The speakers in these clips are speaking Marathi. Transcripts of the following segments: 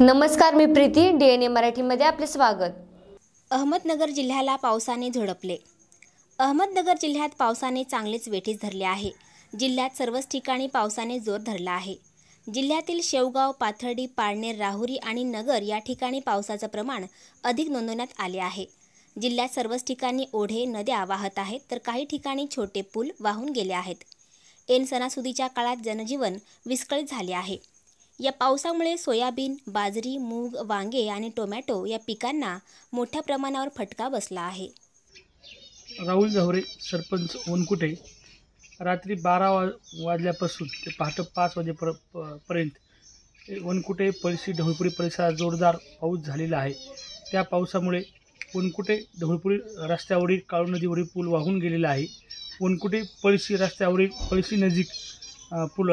नमस्कार मी प्रीती डी एन ए मराठीमध्ये आपले स्वागत अहमदनगर जिल्ह्याला पावसाने झोडपले अहमदनगर जिल्ह्यात पावसाने चांगलेच वेठीस धरले आहे जिल्ह्यात सर्वच ठिकाणी पावसाने जोर धरला आहे जिल्ह्यातील शेवगाव पाथर्डी पाळनेर राहुरी आणि नगर या ठिकाणी पावसाचं प्रमाण अधिक नोंदवण्यात आले आहे जिल्ह्यात सर्वच ठिकाणी ओढे नद्या वाहत आहेत तर काही ठिकाणी छोटे पूल वाहून गेले आहेत एन सणासुदीच्या काळात जनजीवन विस्कळीत झाले आहे या पावसामुळे सोयाबीन बाजरी मूग वांगे आणि टोमॅटो या पिकांना मोठ्या प्रमाणावर फटका बसला आहे राहुल झवरे सरपंच वनकुटे रात्री बारा वा वाजल्यापासून ते पहाटे पाच वाजेपर पर्यंत वनकुटे पळशी ढवळपुरी परिसरात जोरदार पाऊस झालेला आहे त्या पावसामुळे वनकुटे ढवळपुरी रस्त्यावरील काळू नदीवरील पूल वाहून गेलेला आहे वनकुटे पळशी रस्त्यावरील पळशी नजीक पुल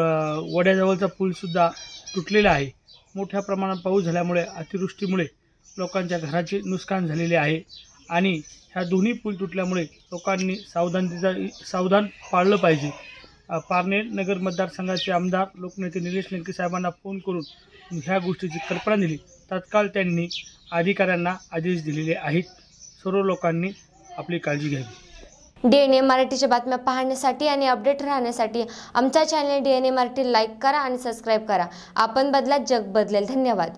वड्याजवळचा पूलसुद्धा तुटलेला आहे मोठ्या प्रमाणात पाऊस झाल्यामुळे अतिवृष्टीमुळे लोकांच्या घराचे नुकसान झालेले आहे आणि ह्या दोन्ही पूल तुटल्यामुळे लोकांनी सावधानतेचा सावधान पाळलं पाहिजे पारनेर नगर मतदारसंघाचे आमदार लोकनेते निलेश लंके साहेबांना फोन करून ह्या गोष्टीची कल्पना दिली तत्काळ त्यांनी अधिकाऱ्यांना आदेश दिलेले आहेत सर्व लोकांनी आपली काळजी घ्यावी डीएनए मराठीच्या बातम्या पाहण्यासाठी आणि अपडेट राहण्यासाठी आमचा चॅनल डीएनए मराठी लाईक करा आणि सबस्क्राईब करा आपण बदला जग बदलेल धन्यवाद